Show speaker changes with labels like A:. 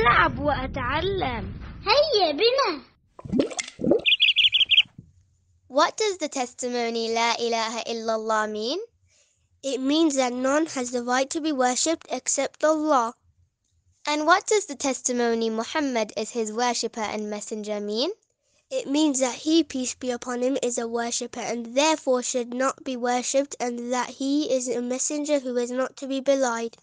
A: ألعب
B: وأتعلم هيا بنا What does the testimony La ilaha illallah mean? It means that none has the right to be worshipped except Allah. And what does the testimony Muhammad is his worshipper and messenger mean? It means that he, peace be upon him, is a worshipper and therefore should not be worshipped, and that he is a messenger who is not to be belied.